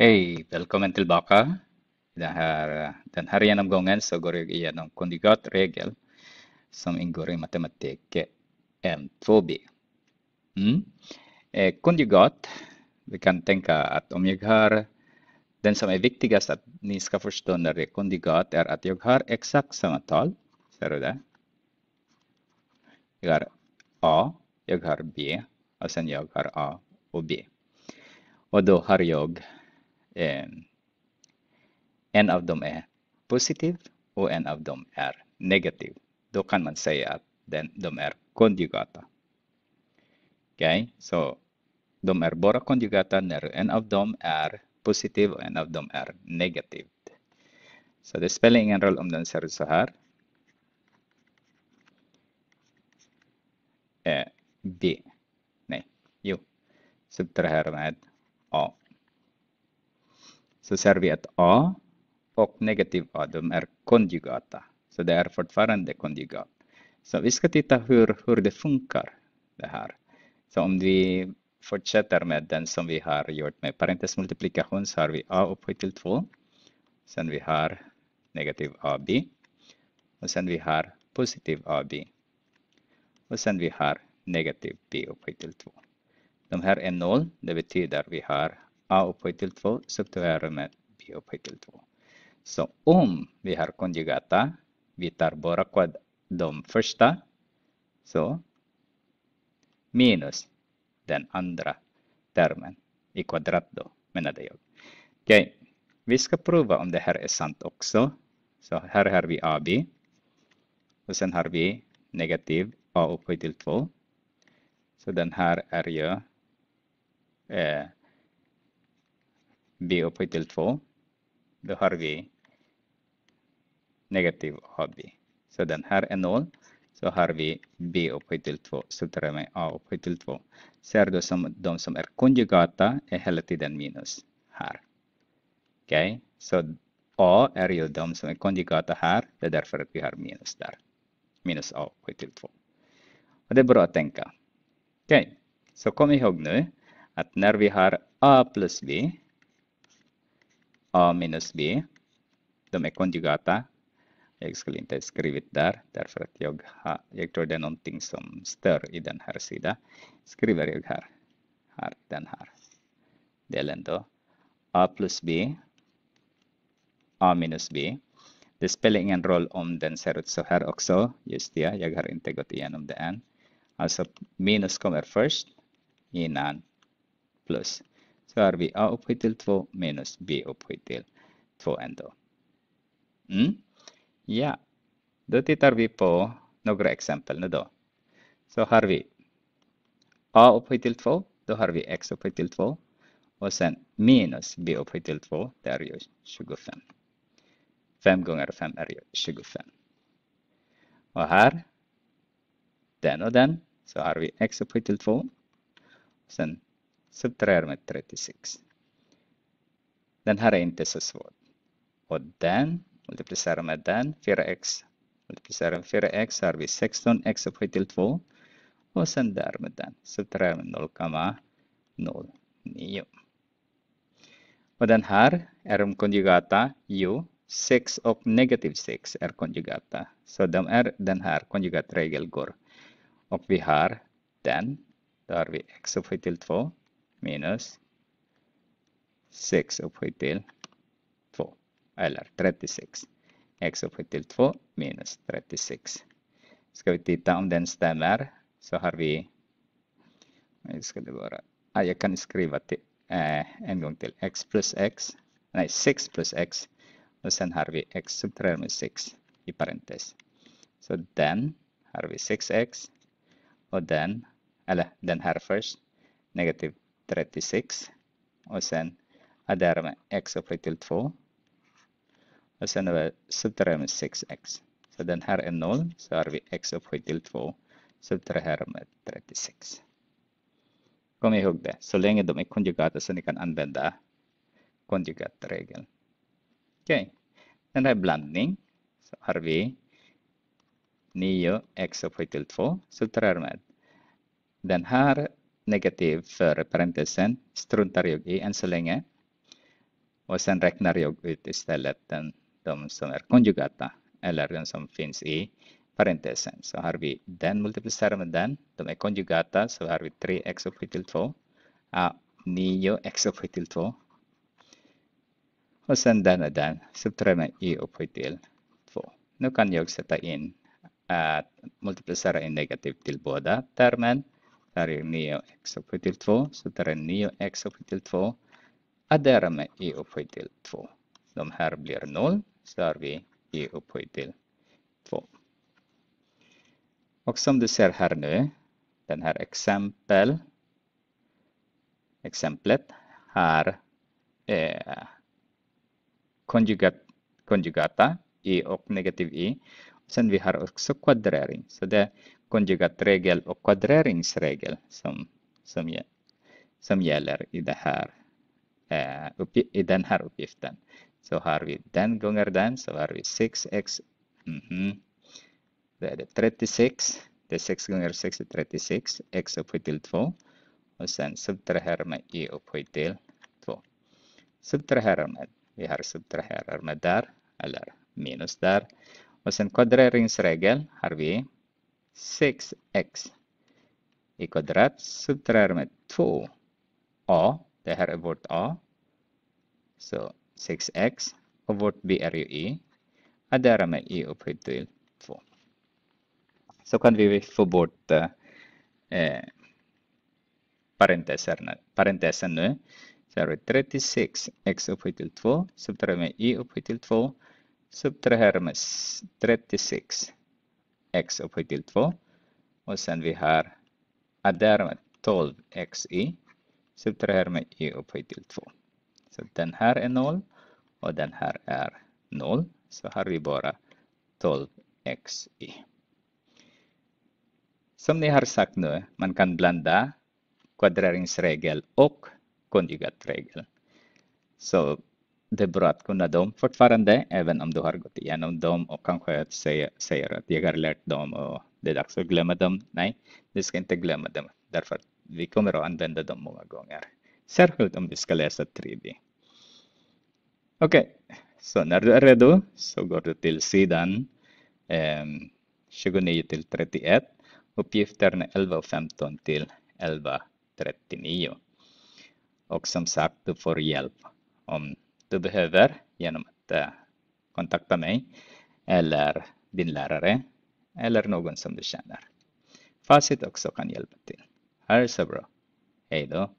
Hej, välkommen tillbaka. Den här, den här genomgången så går jag igenom konjugatregel som ingår i matematik M2B. Mm. Eh, konjugat, vi kan tänka att om jag har den som är viktigast att ni ska förstå när det är konjugat är att jag har exakt samma tal. Ser du det? Jag har A, jag har B och sen jag har A och B. Och då har jag en av dem är positiv och en av dem är negativ. Då kan man säga att den, de är konjugata. Okej, okay? så de är bara konjugata när en av dem är positiv och en av dem är negativ. Så det spelar ingen roll om den ser ut så här. Eh, B. Nej, jo. Subtrahera med A. Så serviet A och negativ A, de är konjugata. Så det är fortfarande konjugat. Så vi ska titta hur, hur det funkar det här. Så om vi fortsätter med den som vi har gjort med parentesmultiplikation så har vi A upphöjt till 2. Sen vi har negativ AB. Och sen vi har positiv AB. Och sen vi har negativ B upphöjt till 2. De här är noll, det betyder vi har A upphöjt till 2 subsidiären B upphöjt till 2. Så om vi har konjugata, vi tar bara kvad de första, så minus den andra termen i kvadrat då, menade jag. Okej, vi ska prova om det här är sant också. Så här har vi AB. Och sen har vi negativ A upphöjt till 2. Så den här är ju eh, b upphöjt till 2, då har vi negativ AB. Så den här är 0. Så har vi B upphöjt till 2, subtraherar med A upphöjt till 2. Ser du som de som är konjugata är hela tiden minus här. Okej, okay? så A är ju de som är konjugata här. Det är därför att vi har minus där. Minus A upphöjt till 2. Och det är bra att tänka. Okej, okay. så kom ihåg nu att när vi har A plus B A minus B. De är konjugata. Jag skulle inte skrivit där därför att jag, tror det är någonting som stör i den här sidan. Skriver jag här. Här, den här delen då. A plus B. A minus B. Det spelar ingen roll om den ser ut så här också. Just det, jag har inte gått igenom det än. Alltså minus kommer först innan plus så har vi a upphöjt till 2 minus b upphöjt till 2 ändå. Mm? Ja, då tittar vi på några exempel nu då. Så har vi a upphöjt till 2, då har vi x upphöjt till 2 och sen minus b upphöjt till 2, det är ju 25. 5 gånger 5 är ju 25. Och här, den och den, så har vi x upphöjt till 2. Sen subtraherar med 36. Den här är inte så svår. Och den multiplicerar med den, 4x. Multiplicerar med 4x har vi 16x upphöjt till 2. Och sen där med den, subtraherar med 0,09. Och den här är de konjugata u. 6 och negativ 6 är konjugata. Så de är, den här konjugatregeln går. Och vi har den. Då har vi x upphöjt till 2 minus 6 upphöjt till 2 eller 36. x upphöjt till 2 minus 36. Ska vi titta om den stämmer så har vi, ska det vara, ah, jag kan skriva till, eh, en gång till x plus x, nej 6 plus x och sen har vi x subtraherar med 6 i parentes. Så den har vi 6x och den, eller den här först, negativ 36 och sen adderar därmed x upphöjt till 2 och sen är subtraherar med 6x. Så den här är 0 så har vi x upphöjt till 2 subtraherar med 36. Kom ihåg det, så länge de är konjugata så ni kan använda konjugatregeln. Okej, okay. den här blandning så har vi 9 x upphöjt till 2 subtraherar med den här negativ före parentesen struntar jag i än så länge. Och sen räknar jag ut istället den, de som är konjugata eller den som finns i parentesen. Så har vi den multiplicerar med den. De är konjugata så har vi 3x upphöjt till 2. 9x upphöjt till 2. Och sen den och den subtraherar med y upphöjt till 2. Nu kan jag sätta in att äh, multiplicera in negativ till båda termen här är 9x upphöjt till 2, så där är 9x upphöjt till 2. Addera med e upphöjt till 2. De här blir 0, så har vi e upphöjt till 2. Och som du ser här nu, den här exempel, exemplet har eh, konjugat, konjugata e och negativ i. Sen vi har också kvadrering. Så det konjugatregel och kvadreringsregel som, som, som gäller i, det här, eh, i den här uppgiften. Så har vi den gånger den, så har vi 6x. Mm -hmm. Det är 36. Det är 6 gånger 6 är 36. x upphöjt till 2. Och sen subtraherar med i upphöjt till 2. Subtraherar med. Vi har subtraherar med där. Eller minus där. Och sen kvadreringsregel har vi 6x i kvadrat subtraherar med 2. A, det här är vårt A. Så 6x och vårt B är ju i. Addera med i upphöjt till 2. Så kan vi få bort eh, parenteserna, parentesen nu. Så är det 36 x upphöjt till 2 subtraherar med i upphöjt till 2 subtraherar med 36 x upphöjt till 2 och sen vi har addera med 12 Xy subtrahera med y upphöjt till 2. Så den här är 0 och den här är 0 så har vi bara 12 Xy. Som ni har sagt nu, man kan blanda kvadreringsregel och konjugatregel. Så det är bra att kunna dem fortfarande, även om du har gått igenom dem och kanske att säger att jag har lärt dem och det är dags att glömma dem. Nej, du ska inte glömma dem därför att vi kommer att använda dem många gånger. Särskilt om du ska läsa 3D. Okej, okay. så när du är redo så går du till sidan eh, 29 till 31. Uppgifterna 11.15 till 11.39. Och som sagt, du får hjälp om du behöver genom att eh, kontakta mig eller din lärare eller någon som du känner. Facit också kan hjälpa till. Ha det så bra. Hej då!